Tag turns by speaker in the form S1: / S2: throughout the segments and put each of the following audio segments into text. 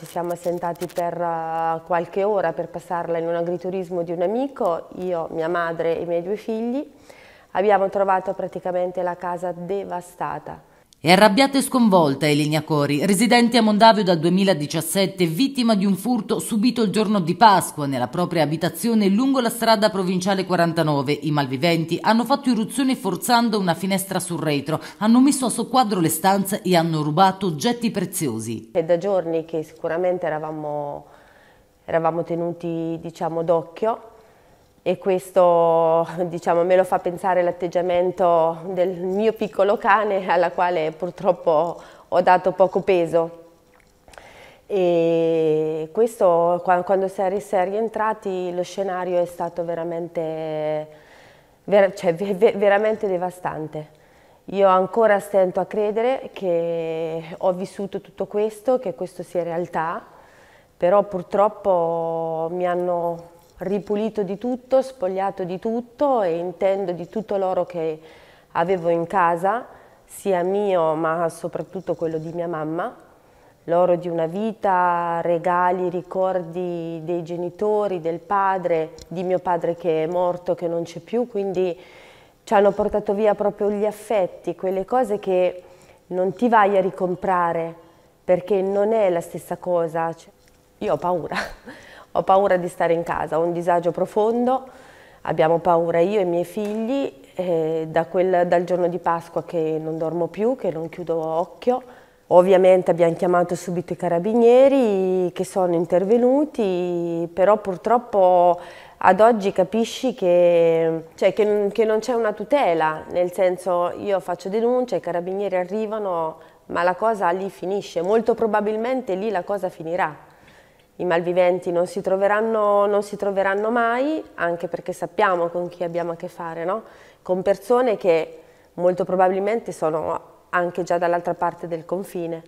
S1: ci siamo assentati per eh, qualche ora per passarla in un agriturismo di un amico, io, mia madre e i miei due figli. Abbiamo trovato praticamente la casa devastata,
S2: è arrabbiata e sconvolta Elenia Cori, residente a Mondavio dal 2017, vittima di un furto subito il giorno di Pasqua nella propria abitazione lungo la strada provinciale 49. I malviventi hanno fatto irruzione forzando una finestra sul retro, hanno messo a soquadro le stanze e hanno rubato oggetti preziosi. È
S1: da giorni che sicuramente eravamo, eravamo tenuti diciamo, d'occhio e questo diciamo, me lo fa pensare l'atteggiamento del mio piccolo cane alla quale purtroppo ho dato poco peso. E questo quando si è rientrati lo scenario è stato veramente, ver cioè, ver veramente devastante. Io ancora stento a credere che ho vissuto tutto questo, che questo sia realtà, però purtroppo mi hanno ripulito di tutto, spogliato di tutto e intendo di tutto l'oro che avevo in casa, sia mio ma soprattutto quello di mia mamma, l'oro di una vita, regali, ricordi dei genitori, del padre, di mio padre che è morto, che non c'è più, quindi ci hanno portato via proprio gli affetti, quelle cose che non ti vai a ricomprare perché non è la stessa cosa. Cioè, io ho paura. Ho paura di stare in casa, ho un disagio profondo, abbiamo paura io e i miei figli, e eh, da quel, dal giorno di Pasqua che non dormo più, che non chiudo occhio. Ovviamente abbiamo chiamato subito i carabinieri che sono intervenuti, però purtroppo ad oggi capisci che, cioè, che, che non c'è una tutela, nel senso io faccio denuncia, i carabinieri arrivano, ma la cosa lì finisce, molto probabilmente lì la cosa finirà i malviventi non si, non si troveranno, mai, anche perché sappiamo con chi abbiamo a che fare, no? con persone che molto probabilmente sono anche già dall'altra parte del confine,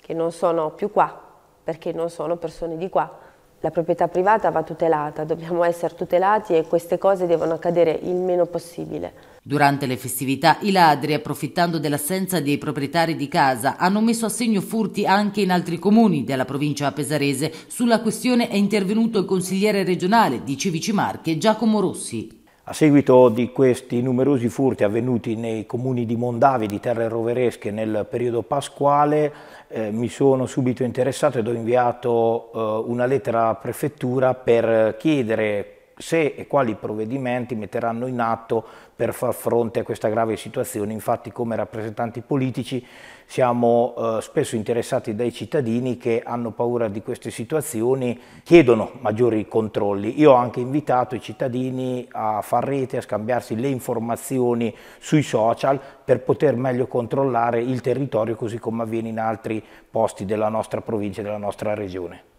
S1: che non sono più qua, perché non sono persone di qua. La proprietà privata va tutelata, dobbiamo essere tutelati e queste cose devono accadere il meno possibile.
S2: Durante le festività i ladri, approfittando dell'assenza dei proprietari di casa, hanno messo a segno furti anche in altri comuni della provincia pesarese. Sulla questione è intervenuto il consigliere regionale di Civici Marche Giacomo Rossi.
S3: A seguito di questi numerosi furti avvenuti nei comuni di Mondavi, di Terre Roveresche nel periodo pasquale, eh, mi sono subito interessato ed ho inviato eh, una lettera alla prefettura per chiedere se e quali provvedimenti metteranno in atto per far fronte a questa grave situazione. Infatti come rappresentanti politici siamo eh, spesso interessati dai cittadini che hanno paura di queste situazioni, chiedono maggiori controlli. Io ho anche invitato i cittadini a far rete, a scambiarsi le informazioni sui social per poter meglio controllare il territorio così come avviene in altri posti della nostra provincia e della nostra regione.